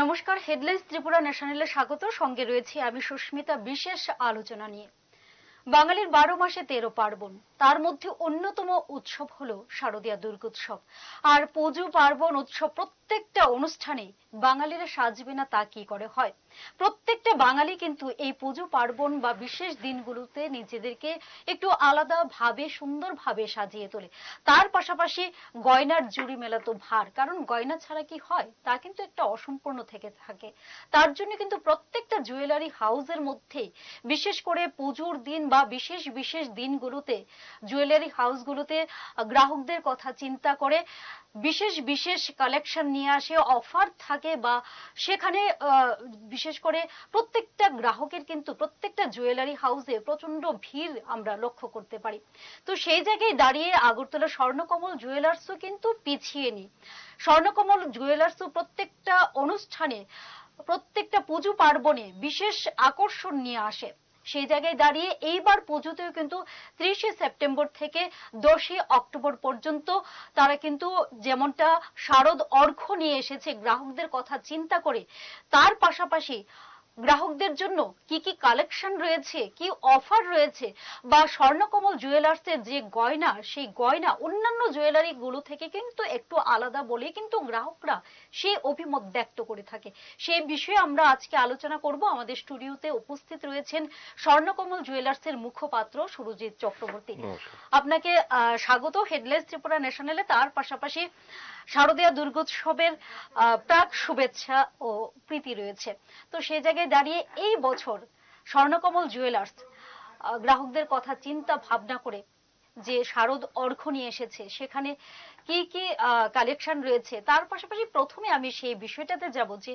নমস্কার হেডলাইন্স ত্রিপুরা ন্যাশনালে স্বাগত সঙ্গে রয়েছে আমি সুস্মিতা বিশেষ আলোচনা নিয়ে বাঙালির বারো মাসে তেরো পার্বণ তার মধ্যে অন্যতম উৎসব হল শারদীয়া দুর্গোৎসব আর পুজো পার্বণ উৎসব প্রত্যেকটা অনুষ্ঠানে বাঙালিরা সাজবে না তা কি করে হয় প্রত্যেকটা বাঙালি কিন্তু এই পুজো পার্বণ বা বিশেষ দিনগুলোতে নিজেদেরকে একটু আলাদা ভাবে সুন্দর ভাবে সাজিয়ে তোলে তার পাশাপাশি গয়নার জুড়ি মেলা তো ভার কারণ গয়না ছাড়া কি হয় তা কিন্তু একটা অসম্পূর্ণ থেকে থাকে তার জন্য কিন্তু প্রত্যেকটা জুয়েলারি হাউসের মধ্যে বিশেষ করে পুজোর দিন বা বিশেষ বিশেষ দিনগুলোতে জুয়েলারি হাউসগুলোতে গ্রাহকদের কথা চিন্তা করে বিশেষ বিশেষ কালেকশন নিয়ে আসে অফার থাকে বা সেখানে বিশেষ করে প্রত্যেকটা গ্রাহকের কিন্তু প্রত্যেকটা জুয়েলারি হাউসে প্রচন্ড ভিড় আমরা লক্ষ্য করতে পারি তো সেই জায়গায় দাঁড়িয়ে আগরতলা স্বর্ণকমল জুয়েলার্সও কিন্তু পিছিয়ে নেই স্বর্ণকমল জুয়েলার্সও প্রত্যেকটা অনুষ্ঠানে প্রত্যেকটা পুজো পার্বণে বিশেষ আকর্ষণ নিয়ে আসে সেই জায়গায় দাঁড়িয়ে এইবার পুজোতেও কিন্তু ত্রিশে সেপ্টেম্বর থেকে দশই অক্টোবর পর্যন্ত তারা কিন্তু যেমনটা শারদ অর্ঘ্য নিয়ে এসেছে গ্রাহকদের কথা চিন্তা করে তার পাশাপাশি গ্রাহকদের জন্য কি কি কালেকশন রয়েছে কি অফার রয়েছে বা স্বর্ণকমল জুয়েলার্স এর যে গয়না সেই গয়না অন্যান্য জুয়েলারি গুলো থেকে কিন্তু একটু আলাদা বলে কিন্তু গ্রাহকরা সে অভিমত ব্যক্ত করে থাকে সেই বিষয়ে আমরা আজকে আলোচনা করব আমাদের স্টুডিওতে উপস্থিত রয়েছেন স্বর্ণকমল জুয়েলার্স এর মুখপাত্র সুরজিৎ চক্রবর্তী আপনাকে স্বাগত হেডলেস ত্রিপুরা ন্যাশনালে তার পাশাপাশি শারদীয়া দুর্গোৎসবের প্রাক শুভেচ্ছা ও প্রীতি রয়েছে তো সে জায়গায় দাঁড়িয়ে এই বছর স্বর্ণকমল জুয়েলার্স গ্রাহকদের কথা চিন্তা ভাবনা করে যে শারদ অর্ঘ নিয়ে এসেছে সেখানে কি কি কালেকশন রয়েছে তার পাশাপাশি প্রথমে আমি সেই বিষয়টাতে যাব যে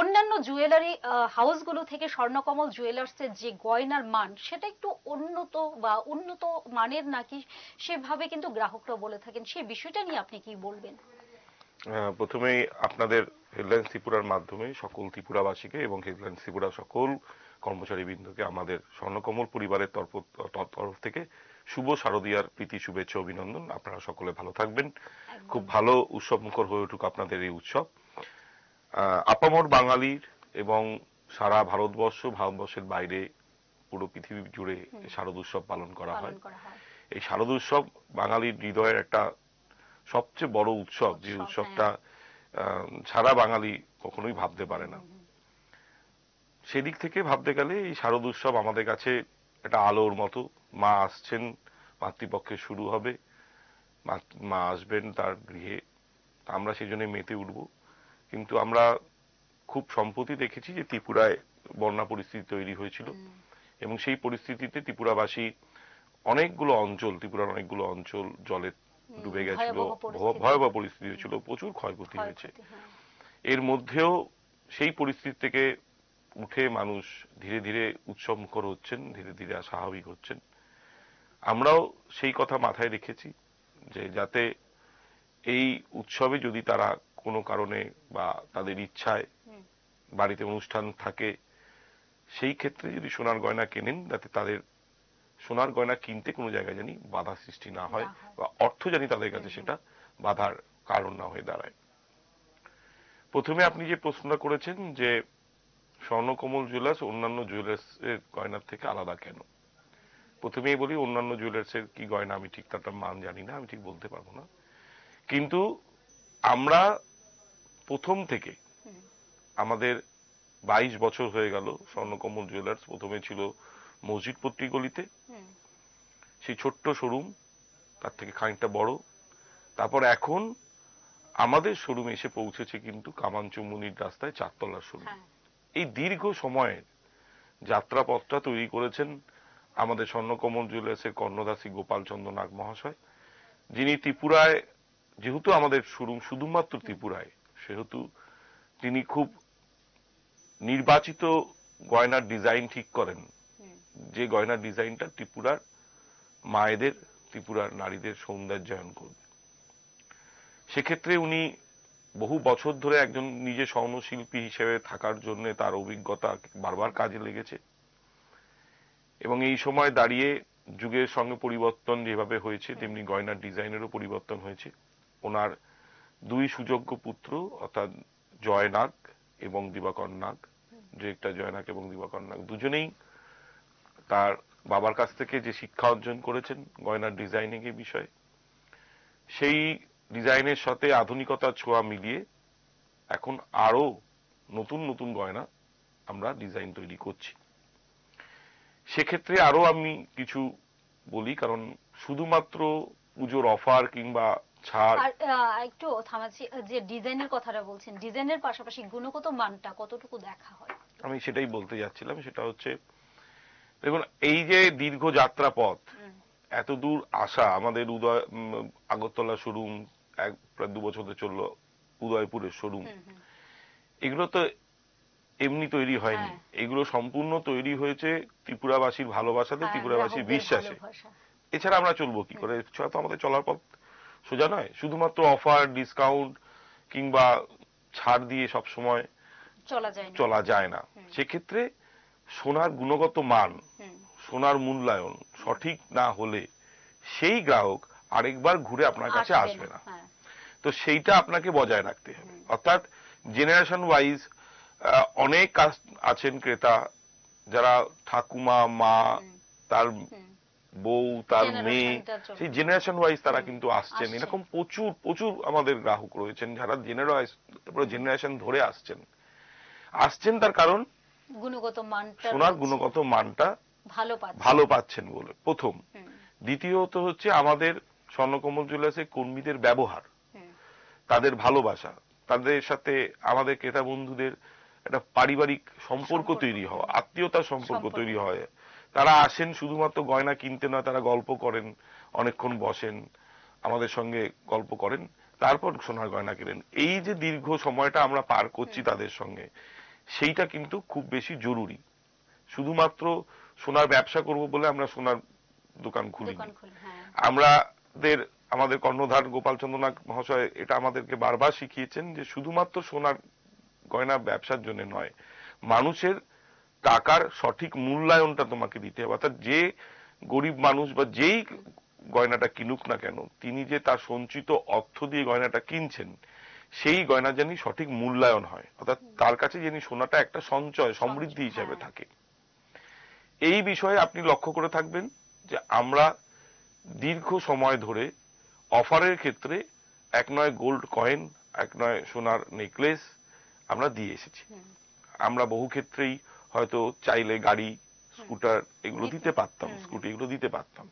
অন্যান্য জুয়েলারি হাউসগুলো থেকে স্বর্ণকমল জুয়েলার্সের যে গয়নার মান সেটা একটু উন্নত বা উন্নত মানের নাকি সেভাবে কিন্তু গ্রাহকরা বলে থাকেন সেই বিষয়টা নিয়ে আপনি কি বলবেন প্রথমেই আপনাদের হেডলাইন্স ত্রিপুরার মাধ্যমে সকল ত্রিপুরাবাসীকে এবং হেডলাইন্স ত্রিপুরা সকল কর্মচারীবৃন্দকে আমাদের স্বর্ণকমল পরিবারের তরফ থেকে শুভ শারদীয়ার প্রীতি শুভেচ্ছা অভিনন্দন আপনারা সকলে ভালো থাকবেন খুব ভালো উৎসব মুখর হয়ে উঠুক আপনাদের এই উৎসব আপামর বাঙালির এবং সারা ভারতবর্ষ ভারতবর্ষের বাইরে পুরো পৃথিবী জুড়ে শারদ উৎসব পালন করা হয় এই শারদ উৎসব বাঙালির হৃদয়ের একটা সবচেয়ে বড় উৎসব যে উৎসবটা ছাড়া হ্যাঁ। বাঙালি কখনোই ভাবতে পারে না সেদিক থেকে ভাবতে গেলে এই শারদ উৎসব আমাদের কাছে একটা আলোর মতো মা আসছেন মাতৃপক্ষে শুরু হবে মা আসবেন তার গৃহে আমরা সেই জন্য মেতে উঠব কিন্তু আমরা খুব সম্প্রতি দেখেছি যে ত্রিপুরায় বন্যা পরিস্থিতি তৈরি হয়েছিল এবং সেই পরিস্থিতিতে ত্রিপুরাবাসী অনেকগুলো অঞ্চল ত্রিপুরার অনেকগুলো অঞ্চল জলের ডুবে গেছিল ভয়াবহ পরিস্থিতি হয়েছিল প্রচুর ক্ষয়ক্ষতি হয়েছে হ্যাঁ। এর মধ্যেও সেই পরিস্থিতি থেকে উঠে মানুষ ধীরে ধীরে উৎসব মুখর হচ্ছেন ধীরে ধীরে স্বাভাবিক হচ্ছেন আমরাও সেই কথা মাথায় রেখেছি যে যাতে এই উৎসবে যদি তারা কোনো কারণে বা তাদের ইচ্ছায় বাড়িতে অনুষ্ঠান থাকে সেই ক্ষেত্রে যদি সোনার গয়না কেনেন যাতে তাদের সোনার গয়না কিনতে কোনো জায়গায় জানি বাধা সৃষ্টি না হয় বা অর্থ জানি তাদের কাছে সেটা বাধার কারণ না হয়ে দাঁড়ায় প্রথমে আপনি যে প্রশ্নটা করেছেন যে স্বর্ণকমল জুয়েলার্স অন্যান্য জুয়েলার্স এর গয়নার থেকে আলাদা কেন প্রথমেই বলি অন্যান্য জুয়েলার্স এর কি গয়না আমি ঠিক তার মান জানি না আমি ঠিক বলতে পারবো না কিন্তু আমরা প্রথম থেকে আমাদের বাইশ বছর হয়ে গেল স্বর্ণকমল জুয়েলার্স প্রথমে ছিল মসজিদ পট্টি গলিতে সেই ছোট্ট শোরুম তার থেকে খানিকটা বড় তারপর এখন আমাদের শোরুম এসে পৌঁছেছে কিন্তু কামাঞ্চমুনির রাস্তায় চারতলার শোরুম হ্যাঁ। এই দীর্ঘ সময়ের যাত্রাপথটা তৈরি করেছেন আমাদের স্বর্ণকমল জুয়েলার্সের কর্ণদাসী গোপালচন্দ্র নাগ মহাশয় যিনি ত্রিপুরায় যেহেতু আমাদের শোরুম শুধুমাত্র ত্রিপুরায় সেহেতু তিনি খুব নির্বাচিত গয়নার ডিজাইন ঠিক করেন যে গয়নার ডিজাইনটা ত্রিপুরার মায়েদের ত্রিপুরার নারীদের সৌন্দর্যায়ন করবে সেক্ষেত্রে উনি বহু বছর ধরে একজন নিজে স্বর্ণশিল্পী হিসেবে থাকার জন্য তার অভিজ্ঞতা বারবার কাজে লেগেছে এবং এই সময় দাঁড়িয়ে যুগের সঙ্গে পরিবর্তন যেভাবে হয়েছে তেমনি গয়নার ডিজাইনেরও পরিবর্তন হয়েছে ওনার দুই সুযোগ্য পুত্র অর্থাৎ জয়নাক এবং দিবাকর নাগ ডিরেক্টর জয়নাক এবং দিবাকর নাগ দুজনেই তার বাবার কাছ থেকে যে শিক্ষা অর্জন করেছেন গয়নার ডিজাইনিং এর বিষয়ে সেই ডিজাইনের সাথে আধুনিকতার ছোঁয়া মিলিয়ে এখন আরো নতুন নতুন গয়না আমরা ডিজাইন তৈরি করছি সেক্ষেত্রে আরো আমি কিছু বলি কারণ শুধুমাত্র পুজোর অফার কিংবা ছাড় একটু থামাচ্ছি যে ডিজাইনের কথাটা বলছেন ডিজাইনের পাশাপাশি গুণগত মানটা কতটুকু দেখা হয় আমি সেটাই বলতে যাচ্ছিলাম সেটা হচ্ছে দেখুন এই যে দীর্ঘ যাত্রা পথ এত দূর আসা আমাদের উদয় আগরতলা শোরুম এক প্রায় দু বছর চলল উদয়পুরের শোরুম এগুলো তো এমনি তৈরি হয়নি হ্যাঁ। এগুলো সম্পূর্ণ তৈরি হয়েছে ত্রিপুরাবাসীর ভালোবাসাতে হ্যাঁ, ত্রিপুরাবাসীর বিশ্বাসে এছাড়া আমরা চলবো কি করে এছাড়া তো আমাদের চলার পথ সোজা নয় শুধুমাত্র অফার ডিসকাউন্ট কিংবা ছাড় দিয়ে সব সময় চলা যায় না সেক্ষেত্রে সোনার গুণগত মান সোনার মূল্যায়ন সঠিক না হলে সেই গ্রাহক আরেকবার ঘুরে আপনার কাছে আসবে না হ্যাঁ। তো সেইটা আপনাকে বজায় রাখতে হবে অর্থাৎ জেনারেশন ওয়াইজ অনেক আছেন ক্রেতা যারা ঠাকুমা মা তার বউ তার মেয়ে সেই জেনারেশন ওয়াইজ তারা কিন্তু আসছেন এরকম প্রচুর প্রচুর আমাদের গ্রাহক রয়েছেন যারা জেনারেশন ধরে আসছেন আসছেন তার কারণ গুণগত মানটা সোনার গুণগত মানটা ভালো ভালো পাচ্ছেন বলে প্রথম দ্বিতীয়ত হচ্ছে আমাদের স্বর্ণকমল জুয়েলার্সে কর্মীদের ব্যবহার তাদের ভালোবাসা তাদের সাথে আমাদের ক্রেতা বন্ধুদের একটা পারিবারিক সম্পর্ক তৈরি হওয়া আত্মীয়তার সম্পর্ক তৈরি হয় তারা আসেন শুধুমাত্র গয়না কিনতে নয় তারা গল্প করেন অনেকক্ষণ বসেন আমাদের সঙ্গে গল্প করেন তারপর সোনার গয়না কেনেন এই যে দীর্ঘ সময়টা আমরা পার করছি তাদের সঙ্গে সেইটা কিন্তু খুব বেশি জরুরি শুধুমাত্র সোনার ব্যবসা করব বলে আমরা সোনার দোকান খুলি হ্যাঁ। আমাদের আমাদের কর্ণধার গোপালচন্দ্র নাগ মহাশয় এটা আমাদেরকে বারবার শিখিয়েছেন যে শুধুমাত্র সোনার গয়না ব্যবসার জন্য নয় মানুষের টাকার সঠিক মূল্যায়নটা তোমাকে দিতে হবে অর্থাৎ যে গরিব মানুষ বা যেই গয়নাটা কিনুক না কেন তিনি যে তার সঞ্চিত অর্থ দিয়ে গয়নাটা কিনছেন সেই গয়না জানি সঠিক মূল্যায়ন হয় অর্থাৎ তার কাছে যিনি সোনাটা একটা সঞ্চয় সমৃদ্ধি হিসেবে হ্যাঁ। থাকে এই বিষয়ে আপনি লক্ষ্য করে থাকবেন যে আমরা দীর্ঘ সময় ধরে অফারের ক্ষেত্রে এক নয় গোল্ড কয়েন এক নয় সোনার নেকলেস আমরা দিয়ে এসেছি আমরা বহু ক্ষেত্রেই হয়তো চাইলে গাড়ি স্কুটার এগুলো দিতে পারতাম স্কুটি এগুলো দিতে পারতাম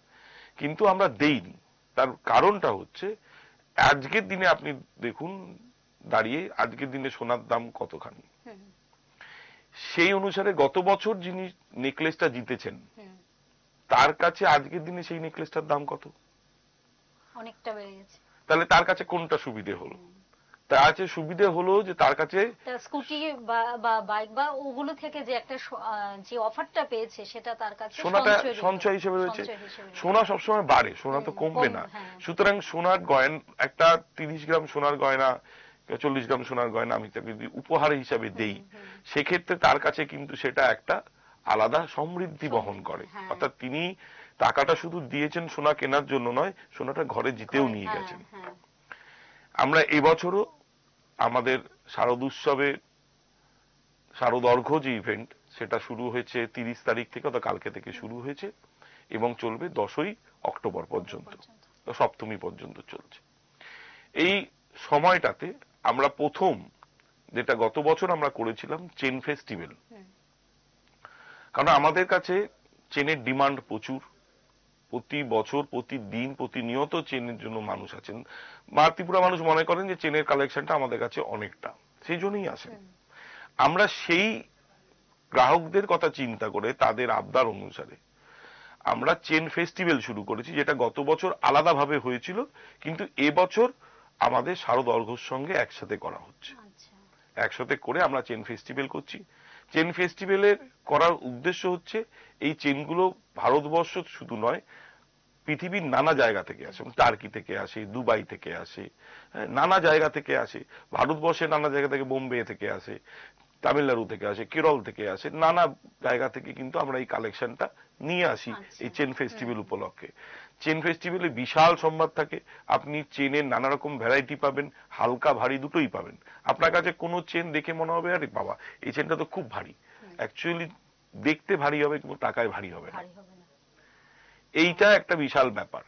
কিন্তু আমরা দেইনি তার কারণটা হচ্ছে আজকের দিনে আপনি দেখুন দাঁড়িয়ে আজকের দিনে সোনার দাম কতখানি সেই অনুসারে গত বছর যিনি নেকলেসটা জিতেছেন তার কাছে আজকের দিনে সেই নেকলেসটার দাম কত অনেকটা বেড়ে গেছে তাহলে তার কাছে কোনটা সুবিধে হলো তার কাছে সুবিধা হলো যে তার কাছে স্কুটি বা বাইক বা ওগুলো থেকে যে একটা যে অফারটা পেয়েছে সেটা তার কাছে সোনাটা সঞ্চয় হিসেবে রয়েছে সোনা সবসময় বাড়ে সোনা তো কমবে না হ্যাঁ। সুতরাং সোনার গয়না একটা তিরিশ গ্রাম সোনার গয়না চল্লিশ গ্রাম সোনার গয়না আমি তাকে যদি উপহার হিসাবে দেই সেক্ষেত্রে তার কাছে কিন্তু সেটা একটা আলাদা সমৃদ্ধি বহন করে হ্যাঁ। অর্থাৎ তিনি টাকাটা শুধু দিয়েছেন সোনা কেনার জন্য নয় সোনাটা ঘরে জিতেও হ্যাঁ, নিয়ে গেছেন আমরা এবছরও আমাদের শারদ উৎসবে শারদ অর্ঘ্য যে ইভেন্ট সেটা শুরু হয়েছে তিরিশ তারিখ থেকে অর্থাৎ কালকে থেকে শুরু হয়েছে এবং চলবে দশই অক্টোবর পর্যন্ত সপ্তমী পর্যন্ত চলছে এই সময়টাতে আমরা প্রথম যেটা গত বছর আমরা করেছিলাম চেন ফেস্টিভ্যাল হ্যাঁ। কারণ আমাদের কাছে চেনের ডিমান্ড প্রচুর প্রতি বছর প্রতিদিন প্রতিনিয়ত চেনের জন্য মানুষ আছেন ত্রিপুরা মানুষ মনে করেন যে চেনের কালেকশনটা আমাদের কাছে অনেকটা সেই জন্যই আসেন আমরা সেই গ্রাহকদের কথা চিন্তা করে তাদের আবদার অনুসারে আমরা চেন ফেস্টিভ্যাল শুরু করেছি যেটা গত বছর আলাদাভাবে হয়েছিল কিন্তু এবছর আমাদের শারদ অর্ঘ্যর সঙ্গে একসাথে করা হচ্ছে আচ্ছা। একসাথে করে আমরা চেন ফেস্টিভ্যাল করছি চেন ফেস্টিভ্যালের করার উদ্দেশ্য হচ্ছে এই চেনগুলো ভারতবর্ষ শুধু নয় পৃথিবীর নানা জায়গা থেকে আসে টার্কি থেকে আসে দুবাই থেকে আসে হ্যাঁ, নানা জায়গা থেকে আসে ভারতবর্ষের নানা জায়গা থেকে বোম্বে থেকে আসে তামিলনাড়ু থেকে আসে কেরল থেকে আসে নানা জায়গা থেকে কিন্তু আমরা এই কালেকশনটা নিয়ে আসি আচ্ছা। এই চেন ফেস্টিভ্যাল উপলক্ষে চেন ফেস্টিভ্যালে বিশাল সম্বাদ থাকে আপনি চেনের নানা রকম ভ্যারাইটি পাবেন হালকা ভারী দুটোই পাবেন আপনার কাছে কোনো চেন দেখে মনে হবে আরে বাবা এই চেনটা তো খুব ভারী অ্যাকচুয়ালি দেখতে ভারী হবে কিন্তু টাকায় ভারী হবে না এইটা একটা বিশাল ব্যাপার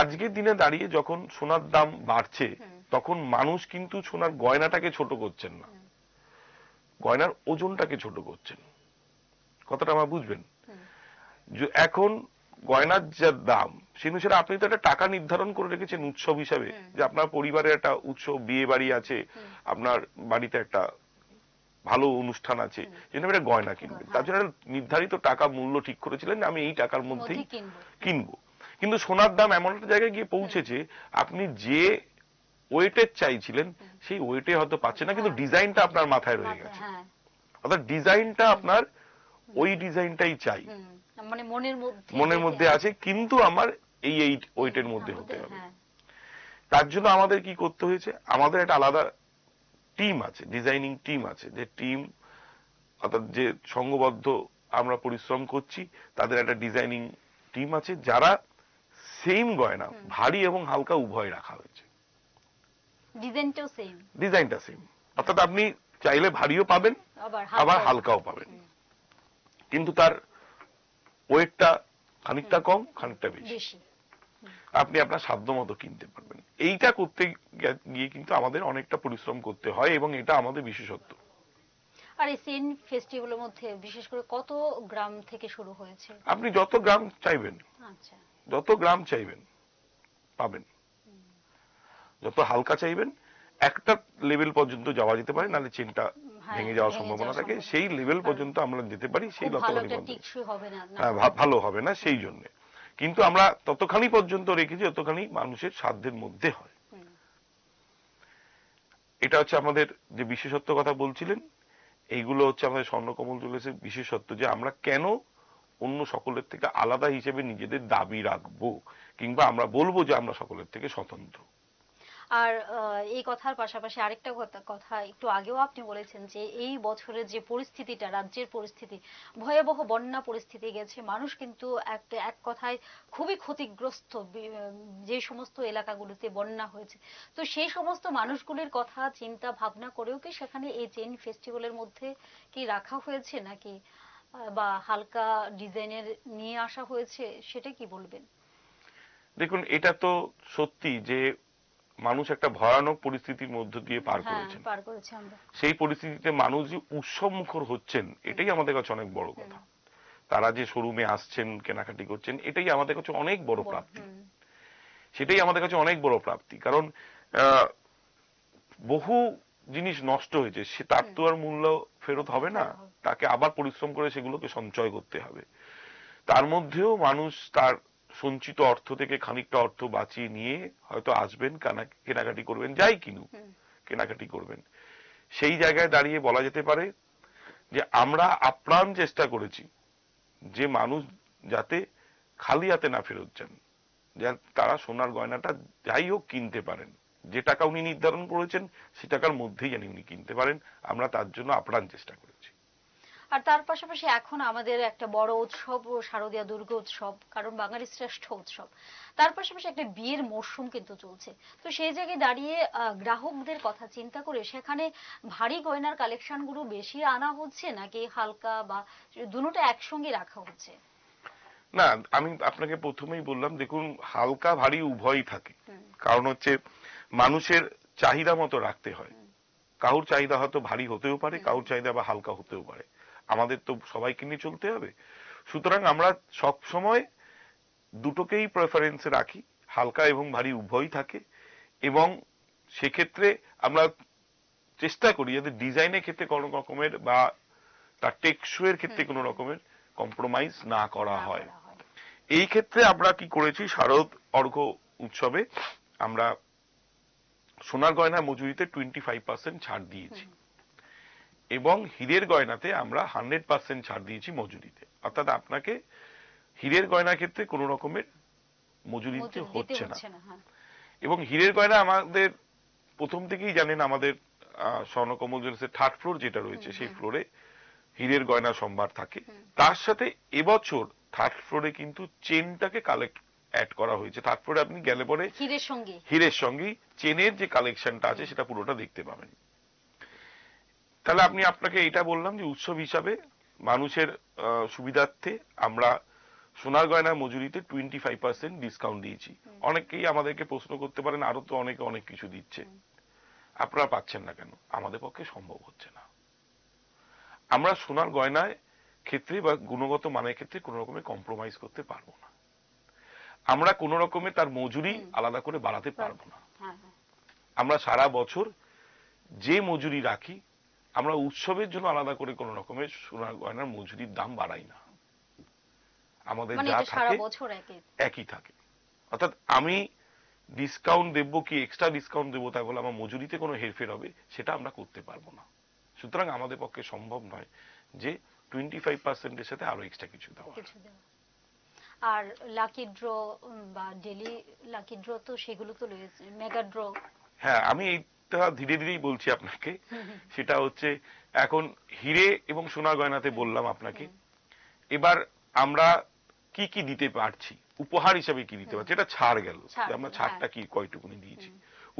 আজকের দিনে দাঁড়িয়ে যখন সোনার দাম বাড়ছে তখন মানুষ কিন্তু সোনার গয়নাটাকে ছোট করছেন না গয়নার ওজনটাকে ছোট করছেন কথাটা আমার বুঝবেন যে এখন গয়নার যা দাম সেই অনুসারে আপনি তো একটা টাকা নির্ধারণ করে রেখেছেন উৎসব হিসাবে যে আপনার পরিবারের একটা উৎসব বিয়ে বাড়ি আছে আপনার বাড়িতে একটা ভালো অনুষ্ঠান আছে জন্য একটা গয়না কিনবেন তার জন্য নির্ধারিত টাকা মূল্য ঠিক করেছিলেন আমি এই টাকার মধ্যেই কিনব কিন্তু সোনার দাম এমন একটা জায়গায় গিয়ে পৌঁছেছে আপনি যে ওয়েটের চাইছিলেন সেই ওয়েটে হয়তো পাচ্ছে না কিন্তু ডিজাইনটা আপনার মাথায় রয়ে গেছে হ্যাঁ। অর্থাৎ ডিজাইনটা আপনার ওই ডিজাইনটাই চাই মানে মনের মধ্যে আছে কিন্তু আমার এই ওয়েটের মধ্যে হতে হবে হ্যাঁ। তার জন্য আমাদের কি করতে হয়েছে আমাদের একটা আলাদা টিম আছে ডিজাইনিং টিম আছে যে টিম অর্থাৎ যে সঙ্গবদ্ধ আমরা পরিশ্রম করছি তাদের একটা ডিজাইনিং টিম আছে যারা সেম গয়না ভারী এবং হালকা উভয় রাখা হয়েছে ডিজাইনটা সেম অর্থাৎ আপনি চাইলে ভারীও পাবেন আবার হালকাও পাবেন কিন্তু তার ওয়েটটা খানিকটা কম খানিকটা বেশি আপনি আপনার সাধ্য মতো কিনতে পারবেন এইটা করতে গিয়ে কিন্তু আমাদের অনেকটা পরিশ্রম করতে হয় এবং এটা আমাদের বিশেষত্ব আর এই সেন ফেস্টিভ্যালের মধ্যে বিশেষ করে কত গ্রাম থেকে শুরু হয়েছে আপনি যত গ্রাম চাইবেন আচ্ছা যত গ্রাম চাইবেন পাবেন যত হালকা চাইবেন একটা লেভেল পর্যন্ত যাওয়া যেতে পারে নাহলে চেনটা হ্যাঁ, ভেঙে যাওয়ার সম্ভাবনা থাকে সেই লেভেল হ্যাঁ। পর্যন্ত আমরা যেতে পারি সেই লতাবাড়ি হ্যাঁ ভালো হবে না সেই জন্য কিন্তু আমরা ততখানি পর্যন্ত রেখেছি যতখানি মানুষের সাধ্যের মধ্যে হয় এটা হচ্ছে আমাদের যে বিশেষত্ব কথা বলছিলেন এইগুলো হচ্ছে আমাদের স্বর্ণকমল জুয়েলার্সের বিশেষত্ব যে আমরা কেন অন্য সকলের থেকে আলাদা হিসেবে নিজেদের দাবি রাখবো কিংবা আমরা বলবো যে আমরা সকলের থেকে স্বতন্ত্র আর এই কথার পাশাপাশি আরেকটা কথা একটু আগেও আপনি বলেছেন যে এই বছরের যে পরিস্থিতিটা রাজ্যের পরিস্থিতি ভয়াবহ বন্যা পরিস্থিতি গেছে মানুষ কিন্তু এক এক কথায় খুবই ক্ষতিগ্রস্ত যে সমস্ত এলাকাগুলিতে বন্যা হয়েছে তো সেই সমস্ত মানুষগুলির কথা চিন্তা ভাবনা করেও কি সেখানে এই চেইন ফেস্টিভ্যালের মধ্যে কি রাখা হয়েছে নাকি বা হালকা ডিজাইনের নিয়ে আসা হয়েছে সেটা কি বলবেন দেখুন এটা তো সত্যি যে মানুষ একটা ভয়ানক পরিস্থিতির মধ্য দিয়ে পার হ্যাঁ, করেছে সেই পরিস্থিতিতে মানুষ যে উৎসব মুখর হচ্ছেন এটাই আমাদের কাছে অনেক বড় কথা তারা যে শোরুমে আসছেন কেনাকাটি করছেন এটাই আমাদের কাছে অনেক বড় প্রাপ্তি সেটাই আমাদের কাছে অনেক বড় প্রাপ্তি কারণ বহু জিনিস নষ্ট হয়েছে সে তার তো আর মূল্য ফেরত হবে না তাকে আবার পরিশ্রম করে সেগুলোকে সঞ্চয় করতে হবে তার মধ্যেও মানুষ তার সঞ্চিত অর্থ থেকে খানিকটা অর্থ বাঁচিয়ে নিয়ে হয়তো আসবেন কেনাকাটি করবেন যাই কিনুক কেনাকাটি করবেন সেই জায়গায় দাঁড়িয়ে বলা যেতে পারে যে আমরা আপ্রাণ চেষ্টা করেছি যে মানুষ যাতে খালি হাতে না ফেরত যান তারা সোনার গয়নাটা যাই হোক কিনতে পারেন যে টাকা উনি নির্ধারণ করেছেন সে টাকার মধ্যেই জানি উনি কিনতে পারেন আমরা তার জন্য আপ্রাণ চেষ্টা করেছি আর তার পাশাপাশি এখন আমাদের একটা বড় উৎসব ও শারদীয়া দুর্গা উৎসব কারণ বাঙালির শ্রেষ্ঠ উৎসব তার পাশাপাশি একটা বিয়ের মরশুম কিন্তু চলছে তো সেই জায়গায় দাঁড়িয়ে গ্রাহকদের কথা চিন্তা করে সেখানে ভারী গয়নার কালেকশনগুলো বেশি আনা হচ্ছে নাকি হালকা বা দুটোটা একসঙ্গে রাখা হচ্ছে না আমি আপনাকে প্রথমেই বললাম দেখুন হালকা ভারী উভয়ই থাকে কারণ হচ্ছে মানুষের চাহিদা মতো রাখতে হয় কারুর চাহিদা হয়তো ভারী হতেও পারে কারুর চাহিদা বা হালকা হতেও পারে আমাদের তো সবাইকে নিয়ে চলতে হবে সুতরাং আমরা সব সময় দুটোকেই প্রেফারেন্সে রাখি হালকা এবং ভারী উভয়ই থাকে এবং সেক্ষেত্রে আমরা চেষ্টা করি যাতে ডিজাইনের ক্ষেত্রে কোনো রকমের বা তার টেকসইয়ের ক্ষেত্রে কোনো রকমের কম্প্রোমাইজ না করা হয় এই ক্ষেত্রে আমরা কি করেছি শারদ অর্ঘ উৎসবে আমরা সোনার গয়না মজুরিতে টোয়েন্টি ফাইভ পার্সেন্ট ছাড় দিয়েছি এবং হীরের গয়নাতে আমরা হান্ড্রেড পার্সেন্ট ছাড় দিয়েছি মজুরিতে অর্থাৎ আপনাকে হীরের গয়না ক্ষেত্রে কোন রকমের মজুরি হচ্ছে না হ্যাঁ। এবং হীরের গয়না আমাদের প্রথম থেকেই জানেন আমাদের স্বর্ণকমল জুয়েলার্সের থার্ড ফ্লোর যেটা রয়েছে সেই ফ্লোরে হীরের গয়না সম্ভার থাকে তার সাথে এবছর থার্ড ফ্লোরে কিন্তু চেনটাকে কালেক্ট অ্যাড করা হয়েছে থার্ড ফ্লোরে আপনি গেলে পরে হীরের সঙ্গে হীরের সঙ্গে চেনের যে কালেকশনটা আছে সেটা পুরোটা দেখতে পাবেন তাহলে আপনি আপনাকে এটা বললাম যে উৎসব হিসাবে মানুষের সুবিধার্থে আমরা সোনার গয়না মজুরিতে টোয়েন্টি ফাইভ পার্সেন্ট ডিসকাউন্ট দিয়েছি অনেককেই আমাদেরকে প্রশ্ন করতে পারেন আরো তো অনেকে অনেক কিছু দিচ্ছে আপনারা পাচ্ছেন না কেন আমাদের পক্ষে সম্ভব হচ্ছে না আমরা সোনার গয়নায় ক্ষেত্রে বা গুণগত মানের ক্ষেত্রে কোন রকমের কম্প্রোমাইজ করতে পারবো না আমরা কোন রকমে তার মজুরি আলাদা করে বাড়াতে পারবো না হ্যাঁ, হ্যাঁ। আমরা সারা বছর যে মজুরি রাখি আমরা উৎসবের জন্য আলাদা করে কোন রকমের সোনা গয়নার মজুরির দাম বাড়াই না আমাদের মানে যা থাকে একই থাকে অর্থাৎ আমি ডিসকাউন্ট দেবো কি এক্সট্রা ডিসকাউন্ট দেবো তাই বলে আমার মজুরিতে কোনো হেরফের হবে সেটা আমরা করতে পারবো না সুতরাং আমাদের পক্ষে সম্ভব নয় যে টোয়েন্টি ফাইভ পার্সেন্টের সাথে আরো এক্সট্রা কিছু দেওয়া আর লাকি ড্র বা ডেলি লাকি ড্র তো সেগুলো তো রয়েছে মেগা ড্র হ্যাঁ আমি একটা হয় ধীরে ধীরেই বলছি আপনাকে সেটা হচ্ছে এখন হিরে এবং সোনা গয়নাতে বললাম আপনাকে এবার আমরা কি কি দিতে পারছি উপহার হিসাবে কি দিতে পারছি এটা ছাড় গেল আমরা ছাড়টা হ্যাঁ। কি কয়টুকুনি দিয়েছি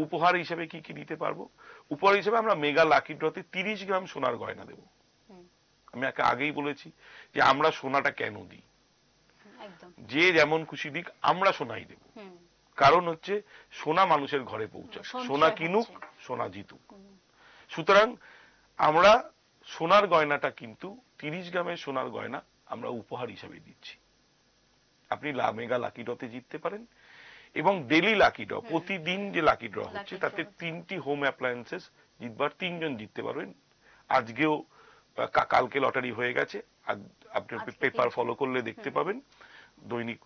উপহার হিসাবে কি কি দিতে পারবো উপহার হিসাবে আমরা মেগা লাকি ড্রতে তিরিশ গ্রাম সোনার গয়না দেব আমি একে আগেই বলেছি যে আমরা সোনাটা কেন দিই যে যেমন খুশি দিক আমরা সোনাই দেব কারণ হচ্ছে সোনা মানুষের ঘরে পৌঁছায় সোনা কিনুক সোনা জিতু সুতরাং আমরা সোনার গয়নাটা কিন্তু তিরিশ গ্রামের সোনার গয়না আমরা উপহার হিসাবে দিচ্ছি আপনি মেগা লাকি ড্রতে জিততে পারেন এবং ডেলি লাকি ড্র প্রতিদিন যে লাকি ড্র হচ্ছে তাতে তিনটি হোম অ্যাপ্লায়েন্সেস জিতবার তিনজন জিততে পারবেন আজকেও কালকে লটারি হয়ে গেছে আপনি পেপার ফলো করলে দেখতে পাবেন দৈনিক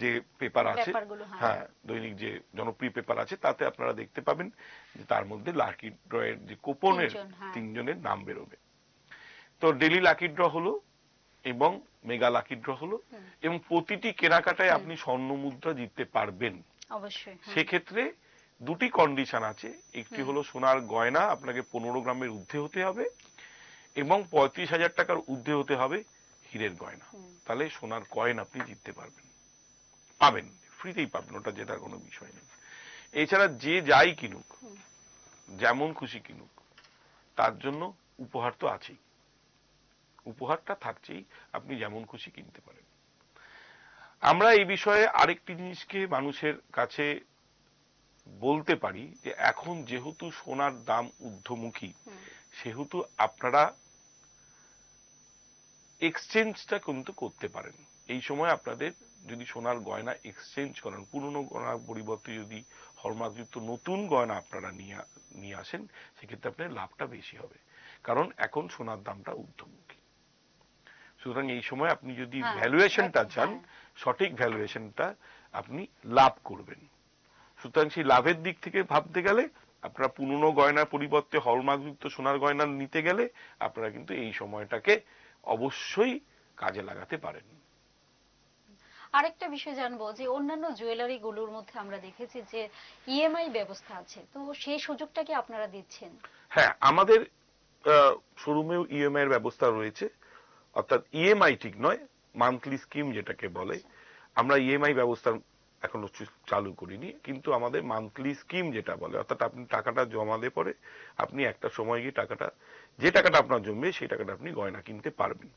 যে পেপার আছে হ্যাঁ।, হ্যাঁ দৈনিক যে জনপ্রিয় পেপার আছে তাতে আপনারা দেখতে পাবেন যে তার মধ্যে লাকি ড্র এর যে কুপনের হ্যাঁ। তিনজনের নাম বেরোবে তো ডেলি লাকি ড্র হলো এবং মেগা লাকি ড্র হলো এবং প্রতিটি কেনাকাটায় আপনি স্বর্ণ মুদ্রা জিততে পারবেন অবশ্যই হ্যাঁ। সেক্ষেত্রে দুটি কন্ডিশন আছে একটি হলো সোনার গয়না আপনাকে পনেরো গ্রামের ঊর্ধ্বে হতে হবে এবং পঁয়ত্রিশ হাজার টাকার ঊর্ধ্বে হতে হবে হীরের গয়না তাহলে সোনার কয়েন আপনি জিততে পারবেন পাবেন ফ্রিতেই পাবেন ওটা জেতার কোনো বিষয় নেই এছাড়া যে যাই কিনুক যেমন খুশি কিনুক তার জন্য উপহার তো আছেই উপহারটা থাকছেই আপনি যেমন খুশি কিনতে পারেন আমরা এই বিষয়ে আরেকটি জিনিসকে মানুষের কাছে বলতে পারি যে এখন যেহেতু সোনার দাম ঊর্ধ্বমুখী সেহেতু আপনারা এক্সচেঞ্জটা কিন্তু করতে পারেন এই সময় আপনাদের যদি সোনার গয়না এক্সচেঞ্জ করেন পুরনো গয়নার পরিবর্তে যদি হলমার্কযুক্ত নতুন গয়না আপনারা নিয়ে নিয়ে আসেন সেক্ষেত্রে আপনার লাভটা বেশি হবে কারণ এখন সোনার দামটা ঊর্ধ্বমুখী সুতরাং এই সময় আপনি যদি ভ্যালুয়েশনটা চান হ্যাঁ। সঠিক ভ্যালুয়েশনটা আপনি লাভ করবেন সুতরাং সেই লাভের দিক থেকে ভাবতে গেলে আপনারা পুরনো গয়নার পরিবর্তে হলমার্কযুক্ত সোনার গয়না নিতে গেলে আপনারা কিন্তু এই সময়টাকে অবশ্যই কাজে লাগাতে পারেন আরেকটা বিষয় জানবো যে অন্যান্য জুয়েলারি গুলোর মধ্যে আমরা দেখেছি যে ইএমআই e ব্যবস্থা আছে তো সেই সুযোগটা কি আপনারা দিচ্ছেন হ্যাঁ আমাদের শোরুমেও ইএমআই e এর ব্যবস্থা রয়েছে অর্থাৎ ইএমআই e ঠিক নয় মান্থলি স্কিম যেটাকে বলে আমরা ইএমআই ব্যবস্থা এখনো চালু করিনি কিন্তু আমাদের মান্থলি স্কিম যেটা বলে অর্থাৎ আপনি টাকাটা জমা দিয়ে পরে আপনি একটা সময় গিয়ে টাকাটা যে টাকাটা আপনার জমবে সেই টাকাটা আপনি গয়না কিনতে পারবেন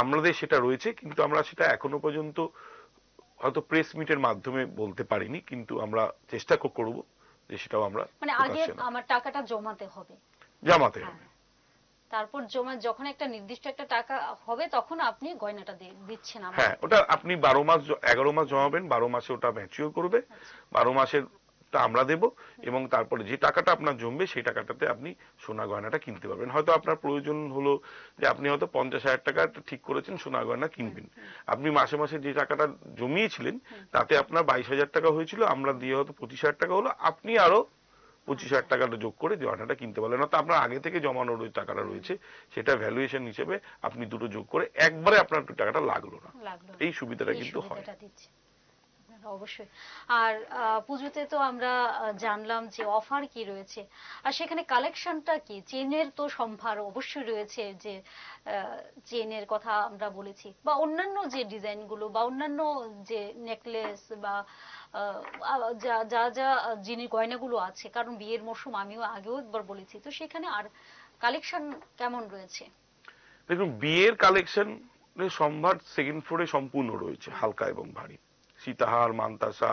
আমাদের সেটা রয়েছে কিন্তু আমরা সেটা এখনো পর্যন্ত হয়তো প্রেস মিটের মাধ্যমে বলতে পারিনি কিন্তু আমরা চেষ্টা করব যে সেটাও আমরা মানে আগে আমার টাকাটা জমাতে হবে জমাতে হ্যাঁ। হবে তারপর জমা যখন একটা নির্দিষ্ট একটা টাকা হবে তখন আপনি গয়নাটা দিচ্ছেন হ্যাঁ ওটা আপনি বারো মাস এগারো মাস জমাবেন বারো মাসে ওটা ম্যাচিওর করবে আচ্ছা। বারো মাসের তা আমরা দেব এবং তারপরে যে টাকাটা আপনার জমবে সেই টাকাটাতে আপনি সোনা গয়নাটা কিনতে পারবেন হয়তো আপনার প্রয়োজন হলো যে আপনি হয়তো পঞ্চাশ হাজার টাকা ঠিক করেছেন সোনা গয়না কিনবেন আচ্ছা, আচ্ছা। আপনি মাসে মাসে যে টাকাটা জমিয়েছিলেন হ্যাঁ। তাতে আপনার বাইশ হাজার টাকা হয়েছিল আমরা দিয়ে হয়তো পঁচিশ হাজার টাকা হলো আপনি আরো পঁচিশ হাজার টাকাটা যোগ করে গয়নাটা কিনতে পারলেন অর্থাৎ আপনার আগে থেকে জমানো টাকাটা রয়েছে সেটা ভ্যালুয়েশন হিসেবে আপনি দুটো যোগ করে একবারে আপনার টাকাটা লাগলো না এই সুবিধাটা কিন্তু হয় অবশ্যই আর পুজোতে তো আমরা জানলাম যে অফার কি রয়েছে আর সেখানে কালেকশনটা কি চেনের তো সম্ভার অবশ্যই রয়েছে যে চেনের কথা আমরা বলেছি বা অন্যান্য যে ডিজাইনগুলো বা অন্যান্য যে নেকলেস বা যা যা যা যিনি গয়নাগুলো আছে কারণ বিয়ের মরশুম আমিও আগেও একবার বলেছি তো সেখানে আর কালেকশন কেমন রয়েছে দেখুন বিয়ের কালেকশন সম্ভার সেকেন্ড ফ্লোরে সম্পূর্ণ রয়েছে হালকা এবং ভারী সীতাহার মান্তাসা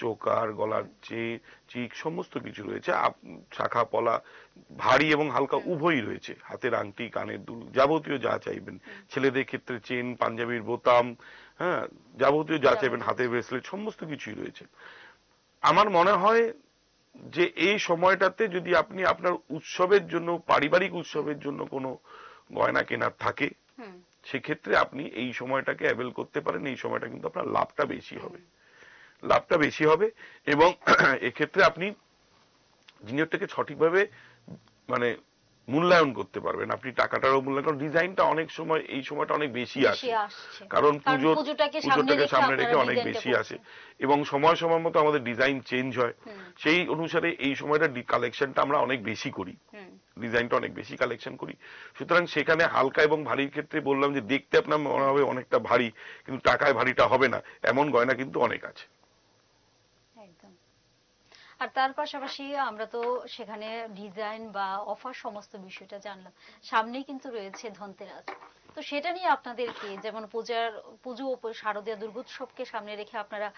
চোকার গলার চিক সমস্ত কিছু রয়েছে শাখা পলা ভারী এবং হালকা হ্যাঁ। উভয়ই রয়েছে হাতের আংটি কানের দুল যাবতীয় যা চাইবেন হ্যাঁ। ছেলেদের ক্ষেত্রে চেন পাঞ্জাবির বোতাম হ্যাঁ যাবতীয় যা চাইবেন হাতের ব্রেসলেট সমস্ত কিছুই রয়েছে আমার মনে হয় যে এই সময়টাতে যদি আপনি আপনার উৎসবের জন্য পারিবারিক উৎসবের জন্য কোনো গয়না কেনার থাকে সেক্ষেত্রে আপনি এই সময়টাকে অ্যাভেল করতে পারেন এই সময়টা কিন্তু আপনার লাভটা বেশি হবে লাভটা বেশি হবে এবং এক্ষেত্রে আপনি বিনিয়োগটাকে সঠিকভাবে মানে মূল্যায়ন করতে পারবেন আপনি টাকাটারও মূল্যায়ন কারণ ডিজাইনটা অনেক সময় এই সময়টা অনেক বেশি আসে কারণ পুজো পুজোটাকে সামনে রেখে অনেক বেশি আসে এবং সময় সময় মতো আমাদের ডিজাইন চেঞ্জ হয় সেই অনুসারে এই সময়টা কালেকশনটা আমরা অনেক বেশি করি ডিজাইনটা অনেক বেশি কালেকশন করি সুতরাং সেখানে হালকা এবং ভারীর ক্ষেত্রে বললাম যে দেখতে আপনার মনে হবে অনেকটা ভারী কিন্তু টাকায় ভারীটা হবে না এমন গয়না কিন্তু অনেক আছে আর তার পাশাপাশি আমরা তো সেখানে ডিজাইন বা অফার সমস্ত বিষয়টা জানলাম সামনেই কিন্তু রয়েছে ধনতেরাস তো সেটা নিয়ে আপনাদের কি যেমন পূজার পুজো শারদীয় দুর্গোৎসবকে সামনে রেখে আপনারা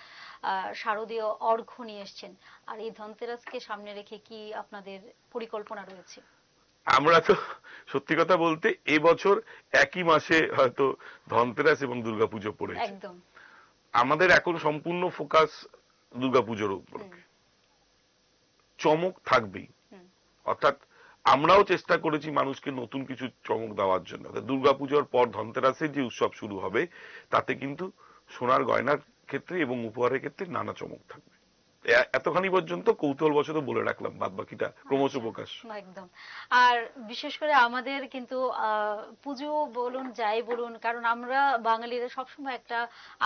শারদীয় অর্ঘ নিয়ে এসছেন আর এই ধনতেরাসকে সামনে রেখে কি আপনাদের পরিকল্পনা রয়েছে আমরা তো সত্যি কথা বলতে এবছর একই মাসে হয়তো ধনতেরাস এবং দুর্গাপুজো পড়েছে একদম আমাদের এখন সম্পূর্ণ ফোকাস দুর্গাপুজোর উপর চমক থাকবেই অর্থাৎ আমরাও চেষ্টা করেছি মানুষকে নতুন কিছু চমক দেওয়ার জন্য দুর্গাপূজার পর ধনতেরাসের যে উৎসব শুরু হবে তাতে কিন্তু সোনার গয়নার ক্ষেত্রে এবং উপহারের ক্ষেত্রে নানা চমক থাকবে এতখানি পর্যন্ত কৌতূহল বশত বলে রাখলাম বাদ বাকিটা আচ্ছা, ক্রমশ প্রকাশ একদম আর বিশেষ করে আমাদের কিন্তু পুজো বলুন যাই বলুন কারণ আমরা বাঙালিরা সবসময় একটা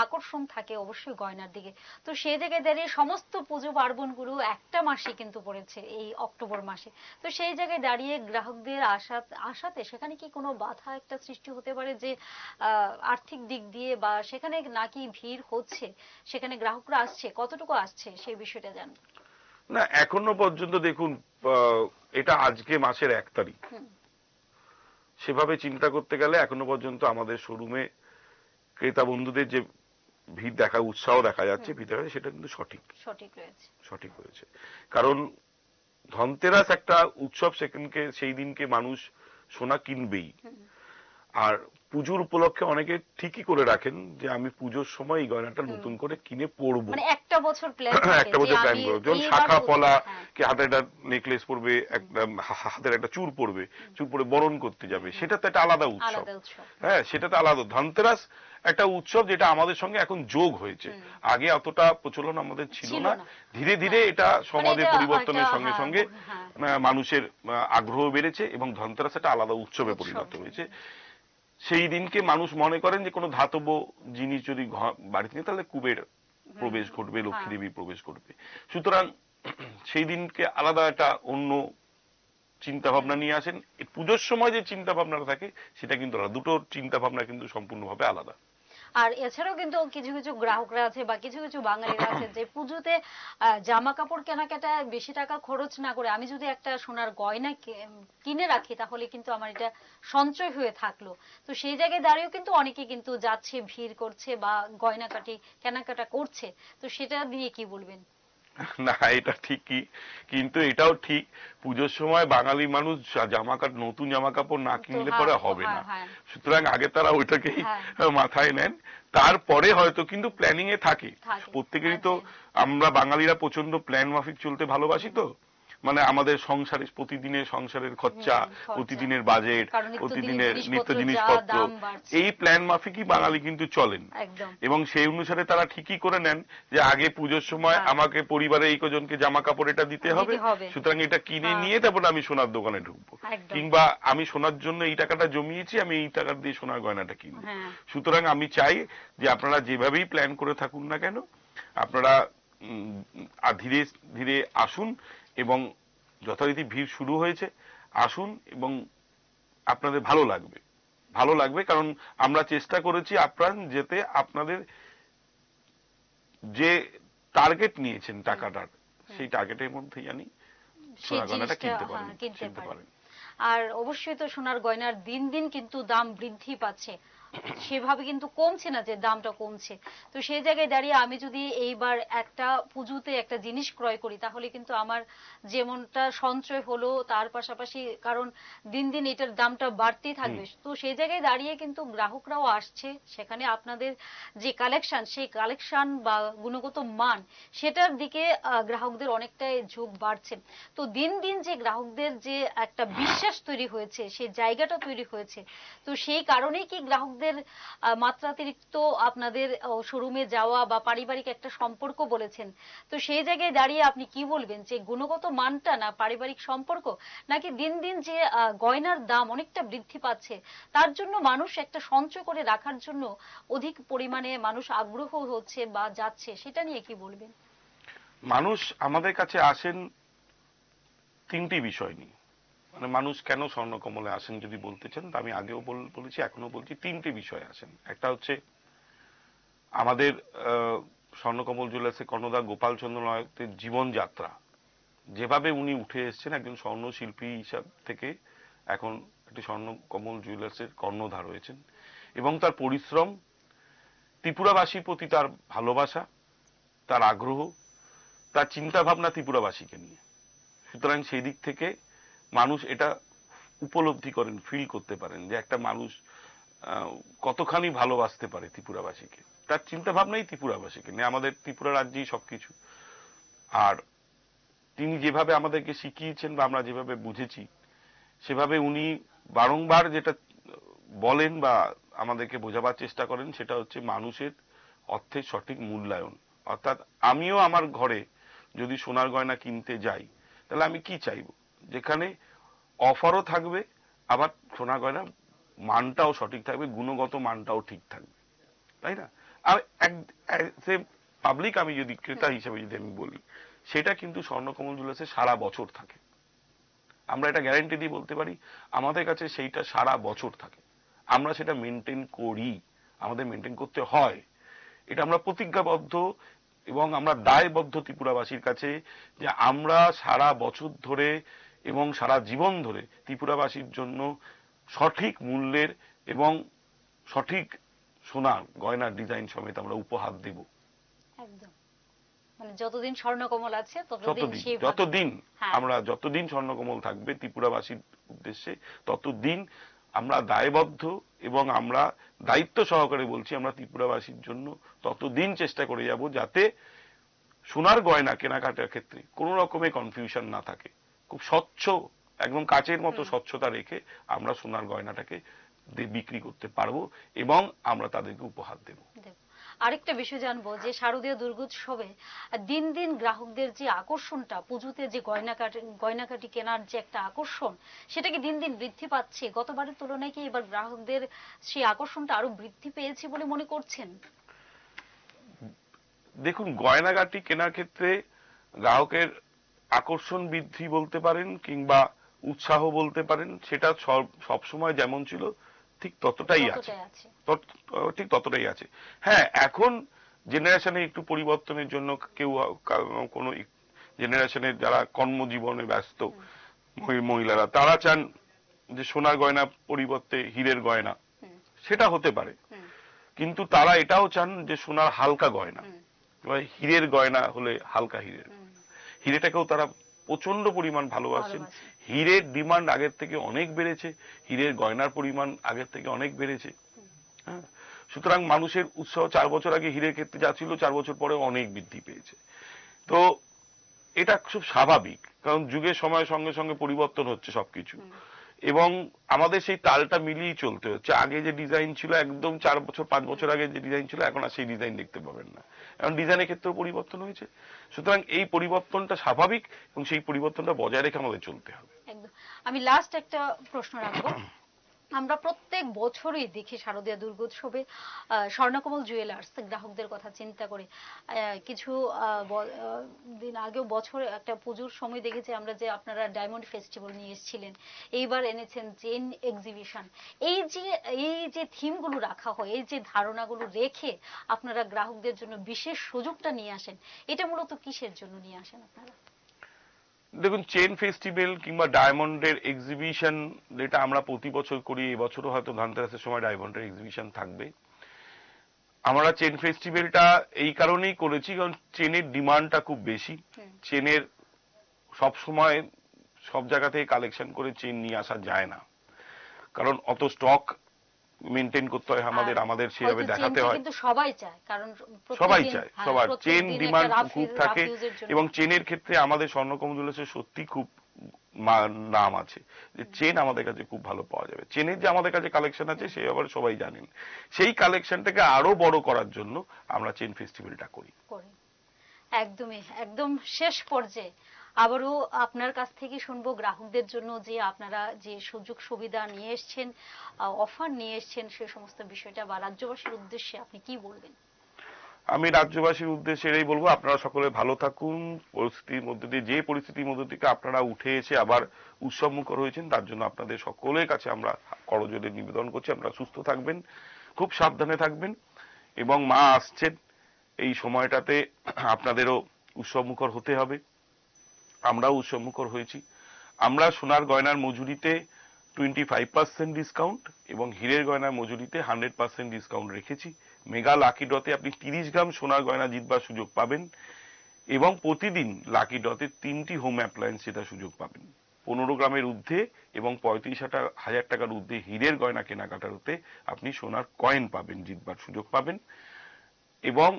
আকর্ষণ থাকে অবশ্যই গয়নার দিকে তো সেই জায়গায় দাঁড়িয়ে সমস্ত পুজো পার্বণ গুলো একটা মাসে কিন্তু পড়েছে এই অক্টোবর মাসে তো সেই জায়গায় দাঁড়িয়ে গ্রাহকদের আসা আসাতে সেখানে কি কোনো বাধা একটা সৃষ্টি হতে পারে যে আর্থিক দিক দিয়ে বা সেখানে নাকি ভিড় হচ্ছে সেখানে গ্রাহকরা আসছে কতটুকু আসছে সেই বিষয়ে বিষয়টা জানবো না এখনো পর্যন্ত দেখুন এটা আজকে মাসের এক তারিখ সেভাবে চিন্তা করতে গেলে এখনো পর্যন্ত আমাদের শোরুমে ক্রেতা বন্ধুদের যে ভিড় দেখা উৎসাহ দেখা যাচ্ছে ভিড় দেখা সেটা কিন্তু সঠিক সঠিক রয়েছে সঠিক রয়েছে কারণ ধনতেরাস একটা উৎসব সেখানকে সেই দিনকে মানুষ সোনা কিনবেই আর পুজোর উপলক্ষে অনেকে ঠিকই করে রাখেন যে আমি পুজোর সময় এই গয়নাটা নতুন করে কিনে পরবো মানে একটা বছর প্ল্যান একটা বছর প্ল্যান করবো যেমন শাখা পলা হ্যাঁ। কি হাতে একটা নেকলেস পরবে একটা হাতের একটা চুর পরবে চুর পরে বরণ করতে যাবে সেটা তো একটা আলাদা উৎসব হ্যাঁ সেটা তো আলাদা ধনতেরাস একটা উৎসব যেটা আমাদের সঙ্গে এখন যোগ হয়েছে আগে অতটা প্রচলন আমাদের ছিল না ধীরে ধীরে হ্যাঁ। মানে এটা সমাজের পরিবর্তনের সঙ্গে হ্যাঁ, সঙ্গে মানুষের আগ্রহ বেড়েছে এবং ধনতেরাস একটা আলাদা উৎসবে পরিণত হয়েছে সেই দিনকে মানুষ মনে করেন যে কোনো ধাতব জিনিস যদি বাড়িতে নেই তাহলে কুবের প্রবেশ ঘটবে হ্যাঁ। লক্ষ্মী দেবী প্রবেশ করবে সুতরাং সেই দিনকে আলাদা একটা অন্য চিন্তা ভাবনা নিয়ে আসেন পুজোর সময় যে চিন্তা ভাবনাটা থাকে সেটা কিন্তু আলাদা দুটো চিন্তা ভাবনা কিন্তু সম্পূর্ণভাবে আলাদা আর এছাড়াও কিন্তু কিছু কিছু গ্রাহকরা আছে বা কিছু কিছু বাঙালিরা আছে যে পুজোতে জামা কাপড় কেনাকাটা বেশি টাকা খরচ না করে আমি যদি একটা সোনার গয়না কিনে রাখি তাহলে কিন্তু আমার এটা সঞ্চয় হয়ে থাকলো তো সেই জায়গায় দাঁড়িয়েও কিন্তু অনেকে কিন্তু যাচ্ছে ভিড় করছে বা গয়না কাটি কেনাকাটা করছে তো সেটা নিয়ে কি বলবেন না এটা ঠিকই কিন্তু এটাও ঠিক পুজোর সময় বাঙালি মানুষ জামা কাপড় নতুন জামা কাপড় না কিনলে হ্যাঁ, পরে হবে না সুতরাং আগে তারা ওইটাকেই হ্যাঁ। মাথায় নেন তারপরে হয়তো কিন্তু প্ল্যানিং এ থাকে প্রত্যেকেরই তো আমরা বাঙালিরা প্রচন্ড প্ল্যান মাফিক চলতে ভালোবাসি তো মানে আমাদের সংসারে প্রতিদিনের সংসারের খরচা প্রতিদিনের বাজেট প্রতিদিনের নিত্য জিনিসপত্র এই প্ল্যান মাফিকই বাঙালি কিন্তু চলেন এবং সেই অনুসারে তারা ঠিকই করে নেন যে আগে পুজোর সময় হ্যাঁ। আমাকে পরিবারে এই কজনকে জামা কাপড় এটা দিতে হবে সুতরাং এটা কিনে হ্যাঁ। নিয়ে তারপরে আমি সোনার দোকানে ঢুকবো কিংবা আমি সোনার জন্য এই টাকাটা জমিয়েছি আমি এই টাকা দিয়ে সোনার গয়নাটা কিনবো হ্যাঁ। সুতরাং আমি চাই যে আপনারা যেভাবেই প্ল্যান করে থাকুন না কেন আপনারা ধীরে ধীরে আসুন এবং যথারীতি ভিড় শুরু হয়েছে আসুন এবং আপনাদের ভালো লাগবে ভালো লাগবে কারণ আমরা চেষ্টা করেছি আপ্রাণ যেতে আপনাদের যে টার্গেট নিয়েছেন টাকাটার সেই টার্গেটের মধ্যে জানি সোনা গয়নাটা কিনতে হ্যাঁ, পারেন কিনতে পারেন আর অবশ্যই তো সোনার গয়নার দিন দিন কিন্তু দাম বৃদ্ধি পাচ্ছে সেভাবে কিন্তু কমছে না যে দামটা কমছে তো সেই জায়গায় দাঁড়িয়ে আমি যদি এইবার একটা পুজোতে একটা জিনিস ক্রয় করি তাহলে কিন্তু আমার যেমনটা সঞ্চয় হলো তার পাশাপাশি কারণ দিন দিন এটার দামটা বাড়তেই থাকবে তো সেই জায়গায় দাঁড়িয়ে কিন্তু গ্রাহকরাও আসছে সেখানে আপনাদের যে কালেকশন সেই কালেকশন বা গুণগত মান সেটার দিকে গ্রাহকদের অনেকটাই ঝোঁক বাড়ছে তো দিন দিন যে গ্রাহকদের যে একটা বিশ্বাস তৈরি হয়েছে সেই জায়গাটা তৈরি হয়েছে তো সেই কারণেই কি গ্রাহক পুরুষদের মাত্রাতিরিক্ত আপনাদের শোরুমে যাওয়া বা পারিবারিক একটা সম্পর্ক বলেছেন তো সেই জায়গায় দাঁড়িয়ে আপনি কি বলবেন যে গুণগত মানটা না পারিবারিক সম্পর্ক নাকি দিন দিন যে গয়নার দাম অনেকটা বৃদ্ধি পাচ্ছে তার জন্য মানুষ একটা সঞ্চয় করে রাখার জন্য অধিক পরিমাণে মানুষ আগ্রহ হচ্ছে বা যাচ্ছে সেটা নিয়ে কি বলবেন মানুষ আমাদের কাছে আসেন তিনটি বিষয় নিয়ে মানে মানুষ কেন স্বর্ণকমলে আসেন যদি বলতে চান তা আমি আগেও বলেছি এখনো বলছি তিনটি বিষয় আছেন একটা হচ্ছে আমাদের স্বর্ণকমল জুয়েলার্সে কর্ণদা গোপালচন্দ্র নায়কের জীবনযাত্রা যেভাবে উনি উঠে এসছেন একজন স্বর্ণশিল্পী হিসাব থেকে এখন একটি স্বর্ণকমল জুয়েলার্সের কর্ণধার হয়েছেন এবং তার পরিশ্রম ত্রিপুরাবাসীর প্রতি তার ভালোবাসা তার আগ্রহ তার চিন্তাভাবনা ত্রিপুরাবাসীকে নিয়ে সুতরাং সেই দিক থেকে মানুষ এটা উপলব্ধি করেন ফিল করতে পারেন যে একটা মানুষ কতখানি ভালোবাসতে পারে ত্রিপুরাবাসীকে তার চিন্তা ভাবনাই ত্রিপুরাবাসীকে নিয়ে আমাদের ত্রিপুরা রাজ্যেই সবকিছু আর তিনি যেভাবে আমাদেরকে শিখিয়েছেন বা আমরা যেভাবে বুঝেছি সেভাবে উনি বারংবার যেটা বলেন বা আমাদেরকে বোঝাবার চেষ্টা করেন সেটা হচ্ছে মানুষের অর্থের সঠিক মূল্যায়ন অর্থাৎ আমিও আমার ঘরে যদি সোনার গয়না কিনতে যাই তাহলে আমি কি চাইবো যেখানে অফারও থাকবে আবার সোনা গয়না মানটাও সঠিক থাকবে গুণগত মানটাও ঠিক থাকবে তাই না আর এক পাবলিক আমি যদি ক্রেতা হিসেবে যদি আমি বলি সেটা কিন্তু স্বর্ণকমল জুয়েলার্সে সারা বছর থাকে আমরা এটা গ্যারেন্টি দিয়ে বলতে পারি আমাদের কাছে সেইটা সারা বছর থাকে আমরা সেটা মেনটেন করি আমাদের মেনটেন করতে হয় এটা আমরা প্রতিজ্ঞাবদ্ধ এবং আমরা দায়বদ্ধ ত্রিপুরাবাসীর কাছে যে আমরা সারা বছর ধরে এবং সারা জীবন ধরে ত্রিপুরাবাসীর জন্য সঠিক মূল্যের এবং সঠিক সোনা গয়নার ডিজাইন সমেত আমরা উপহার দেব মানে যতদিন হ্যাঁ। আমরা যতদিন স্বর্ণকমল থাকবে ত্রিপুরাবাসীর উদ্দেশ্যে ততদিন আমরা দায়বদ্ধ এবং আমরা দায়িত্ব সহকারে বলছি আমরা ত্রিপুরাবাসীর জন্য ততদিন চেষ্টা করে যাব যাতে সোনার গয়না কেনাকাটার ক্ষেত্রে কোন রকমের কনফিউশন না থাকে খুব স্বচ্ছ একদম কাচের মতো স্বচ্ছতা রেখে আমরা সোনার গয়নাটাকে বিক্রি করতে পারবো এবং আমরা তাদেরকে উপহার দেব আরেকটা বিষয় জানবো যে শারদীয় দুর্গোৎসবে দিন দিন গ্রাহকদের যে আকর্ষণটা পুজোতে যে গয়নাকাটি গয়নাকাটি কেনার যে একটা আকর্ষণ সেটাকে দিন দিন বৃদ্ধি পাচ্ছে গতবারের তুলনায় কি এবার গ্রাহকদের সেই আকর্ষণটা আরো বৃদ্ধি পেয়েছে বলে মনে করছেন দেখুন গয়নাগাটি কেনার ক্ষেত্রে গ্রাহকের আকর্ষণ বৃদ্ধি বলতে পারেন কিংবা উৎসাহ বলতে পারেন সেটা সব সময় যেমন ছিল ঠিক ততটাই আছে ঠিক ততটাই আছে হ্যাঁ এখন জেনারেশনে একটু পরিবর্তনের জন্য কেউ কোন জেনারেশনের যারা কর্মজীবনে ব্যস্ত মহিলারা তারা চান যে সোনার গয়না পরিবর্তে হীরের গয়না সেটা হতে পারে কিন্তু তারা এটাও চান যে সোনার হালকা গয়না হীরের গয়না হলে হালকা হীরের হিরেটাকেও তারা প্রচন্ড পরিমাণ ভালোবাসেন হীরের ডিমান্ড আগের থেকে অনেক বেড়েছে হীরের গয়নার পরিমাণ আগের থেকে অনেক বেড়েছে হ্যাঁ? সুতরাং মানুষের উৎসাহ চার বছর আগে হীরের ক্ষেত্রে যা ছিল চার বছর পরে অনেক বৃদ্ধি পেয়েছে তো এটা খুব স্বাভাবিক কারণ যুগের সময়ের সঙ্গে সঙ্গে পরিবর্তন হচ্ছে সবকিছু এবং আমাদের সেই তালটা মিলিয়েই চলতে হচ্ছে আগে যে ডিজাইন ছিল একদম চার বছর পাঁচ বছর আগে যে ডিজাইন ছিল এখন আর সেই ডিজাইন দেখতে পাবেন না এখন ডিজাইনের ক্ষেত্রেও পরিবর্তন হয়েছে সুতরাং এই পরিবর্তনটা স্বাভাবিক এবং সেই পরিবর্তনটা বজায় রেখে আমাদের চলতে হবে একদম আমি লাস্ট একটা প্রশ্ন রাখবো আমরা প্রত্যেক বছরই দেখি শারদীয় দুর্গোৎসবে স্বর্ণকমল জুয়েলার্স গ্রাহকদের কথা চিন্তা করে কিছু দিন আগেও বছর একটা পুজোর সময় দেখেছি আমরা যে আপনারা ডায়মন্ড ফেস্টিভ্যাল নিয়ে এসেছিলেন এইবার এনেছেন জেন এক্সিবিশন এই যে এই যে থিমগুলো রাখা হয় এই যে ধারণাগুলো রেখে আপনারা গ্রাহকদের জন্য বিশেষ সুযোগটা নিয়ে আসেন এটা মূলত কিসের জন্য নিয়ে আসেন আপনারা দেখুন চেন ফেস্টিভেল কিংবা ডায়মন্ডের এক্সিবিশন যেটা আমরা প্রতি বছর করি এবছরও হয়তো ধানতেরাসের সময় ডায়মন্ডের এক্সিবিশন থাকবে আমরা চেন ফেস্টিভেলটা এই কারণেই করেছি কারণ চেনের ডিমান্ডটা খুব বেশি চেনের সব সময় সব জায়গা থেকে কালেকশন করে চেন নিয়ে আসা যায় না কারণ অত স্টক মেইনটেইন করতে হয় আমাদের আমাদের সেভাবে দেখাতে হয় কিন্তু সবাই চায় কারণ সবাই চায় হ্যাঁ, সবার চেন ডিমান্ড খুব থাকে এবং চেনের ক্ষেত্রে আমাদের জুয়েলার্সের সত্যি খুব নাম আছে যে চেন আমাদের কাছে খুব ভালো পাওয়া যাবে চেনের যে আমাদের কাছে কালেকশন আছে সে আবার সবাই জানেন সেই কালেকশনটাকে আরো বড় করার জন্য আমরা চেন ফেস্টিভ্যালটা করি একদমই একদম শেষ পর্যায়ে আবারও আপনার কাছ থেকে শুনবো গ্রাহকদের জন্য যে আপনারা যে সুযোগ সুবিধা নিয়ে এসছেন অফার নিয়ে এসছেন সে সমস্ত বিষয়টা বা রাজ্যবাসীর উদ্দেশ্যে আপনি কি বলবেন আমি রাজ্যবাসীর উদ্দেশ্যে এই বলবো আপনারা সকলে ভালো থাকুন পরিস্থিতির মধ্যে দিয়ে যে পরিস্থিতির মধ্যে থেকে আপনারা উঠে এসে আবার উৎসবমুখর হয়েছেন তার জন্য আপনাদের সকলের কাছে আমরা করজোরে নিবেদন করছি আপনারা সুস্থ থাকবেন খুব সাবধানে থাকবেন এবং মা আসছেন এই সময়টাতে আপনাদেরও উৎসবমুখর হতে হবে আমরাও উৎসমুখর হয়েছি আমরা সোনার গয়নার মজুরিতে টোয়েন্টি ফাইভ পার্সেন্ট ডিসকাউন্ট এবং হীরের গয়নার মজুরিতে হান্ড্রেড পার্সেন্ট ডিসকাউন্ট রেখেছি মেগা লাকি ডতে আপনি তিরিশ গ্রাম সোনার গয়না জিতবার সুযোগ পাবেন এবং প্রতিদিন লাকি ডতে তিনটি হোম অ্যাপ্লায়েন্স জেতার সুযোগ পাবেন পনেরো গ্রামের ঊর্ধ্বে এবং পঁয়ত্রিশ হাজার টাকার ঊর্ধ্বে হীরের গয়না কেনাকাটার হতে আপনি সোনার কয়েন পাবেন জিতবার সুযোগ পাবেন এবং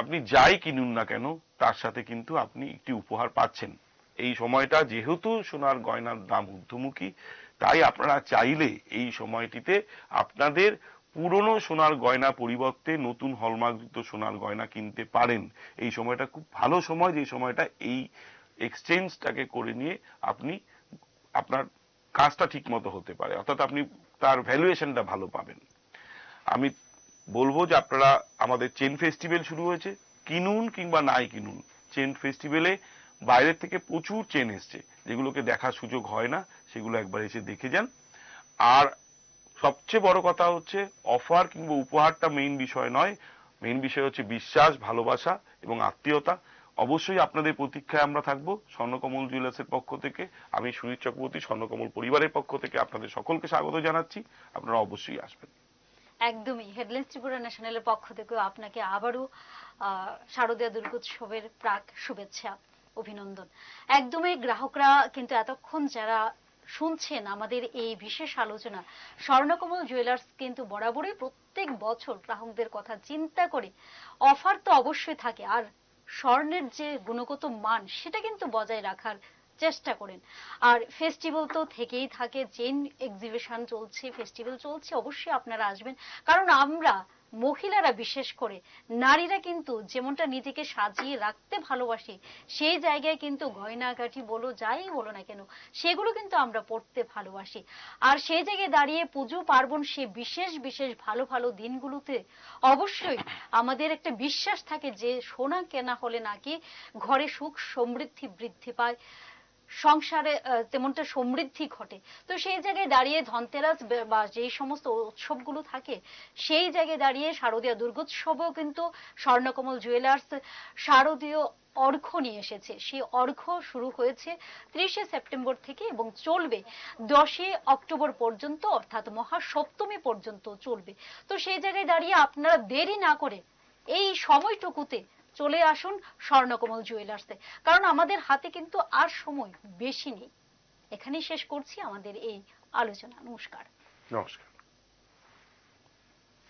আপনি যাই কিনুন না কেন তার সাথে কিন্তু আপনি একটি উপহার পাচ্ছেন এই সময়টা যেহেতু সোনার গয়নার দাম ঊর্ধ্বমুখী তাই আপনারা চাইলে এই সময়টিতে আপনাদের পুরনো সোনার গয়না পরিবর্তে নতুন হলমার্কযুক্ত সোনার গয়না কিনতে পারেন এই সময়টা খুব ভালো সময় যে সময়টা এই এক্সচেঞ্জটাকে করে নিয়ে আপনি আপনার কাজটা ঠিক মতো হতে পারে অর্থাৎ আপনি তার ভ্যালুয়েশনটা ভালো পাবেন আমি বলবো যে আপনারা আমাদের চেন ফেস্টিভ্যাল শুরু হয়েছে কিনুন কিংবা নাই কিনুন চেন ফেস্টিভ্যালে বাইরের থেকে প্রচুর চেন এসছে যেগুলোকে দেখার সুযোগ হয় না সেগুলো একবার এসে দেখে যান আর সবচেয়ে বড় কথা হচ্ছে অফার কিংবা উপহারটা মেইন বিষয় নয় মেইন বিষয় হচ্ছে বিশ্বাস ভালোবাসা এবং আত্মীয়তা অবশ্যই আপনাদের প্রতীক্ষায় আমরা থাকবো স্বর্ণকমল জুয়েলার্সের পক্ষ থেকে আমি সুনীত চক্রবর্তী স্বর্ণকমল পরিবারের পক্ষ থেকে আপনাদের সকলকে স্বাগত জানাচ্ছি আপনারা অবশ্যই আসবেন একদমই হেডলাইন্স ত্রিপুরা ন্যাশনালের পক্ষ থেকে আপনাকে আবারও শারদীয় দুর্গোৎসবের প্রাক শুভেচ্ছা অভিনন্দন একদমই গ্রাহকরা কিন্তু এতক্ষণ যারা শুনছেন আমাদের এই বিশেষ আলোচনা স্বর্ণকমল জুয়েলার্স কিন্তু বরাবরই প্রত্যেক বছর গ্রাহকদের কথা চিন্তা করে অফার তো অবশ্যই থাকে আর স্বর্ণের যে গুণগত মান সেটা কিন্তু বজায় রাখার চেষ্টা করেন আর ফেস্টিভ্যাল তো থেকেই থাকে জেন এক্সিবিশন চলছে ফেস্টিভ্যাল চলছে অবশ্যই আপনারা আসবেন কারণ আমরা মহিলারা বিশেষ করে নারীরা কিন্তু যেমনটা নিজেকে সাজিয়ে রাখতে ভালোবাসে সেই জায়গায় কিন্তু গয়নাগাটি বলো যাই বলো না কেন সেগুলো কিন্তু আমরা পড়তে ভালোবাসি আর সেই জায়গায় দাঁড়িয়ে পুজো পার্বণ সে বিশেষ বিশেষ ভালো ভালো দিনগুলোতে অবশ্যই আমাদের একটা বিশ্বাস থাকে যে সোনা কেনা হলে নাকি ঘরে সুখ সমৃদ্ধি বৃদ্ধি পায় সংসারে তেমনটা সমৃদ্ধি ঘটে তো সেই জায়গায় দাঁড়িয়ে ধনতেরাস বা যেই সমস্ত উৎসবগুলো থাকে সেই জায়গায় দাঁড়িয়ে শারদীয় দুর্গোৎসবও কিন্তু স্বর্ণকমল জুয়েলার্স শারদীয় অর্ঘ্য নিয়ে এসেছে সেই অর্ঘ শুরু হয়েছে ত্রিশে সেপ্টেম্বর থেকে এবং চলবে দশই অক্টোবর পর্যন্ত অর্থাৎ মহাসপ্তমী পর্যন্ত চলবে তো সেই জায়গায় দাঁড়িয়ে আপনারা দেরি না করে এই সময়টুকুতে চলে আসুন স্বর্ণকমল জুয়েলার্সে কারণ আমাদের হাতে কিন্তু আর সময় বেশি নেই এখানেই শেষ করছি আমাদের এই আলোচনা নমস্কার নমস্কার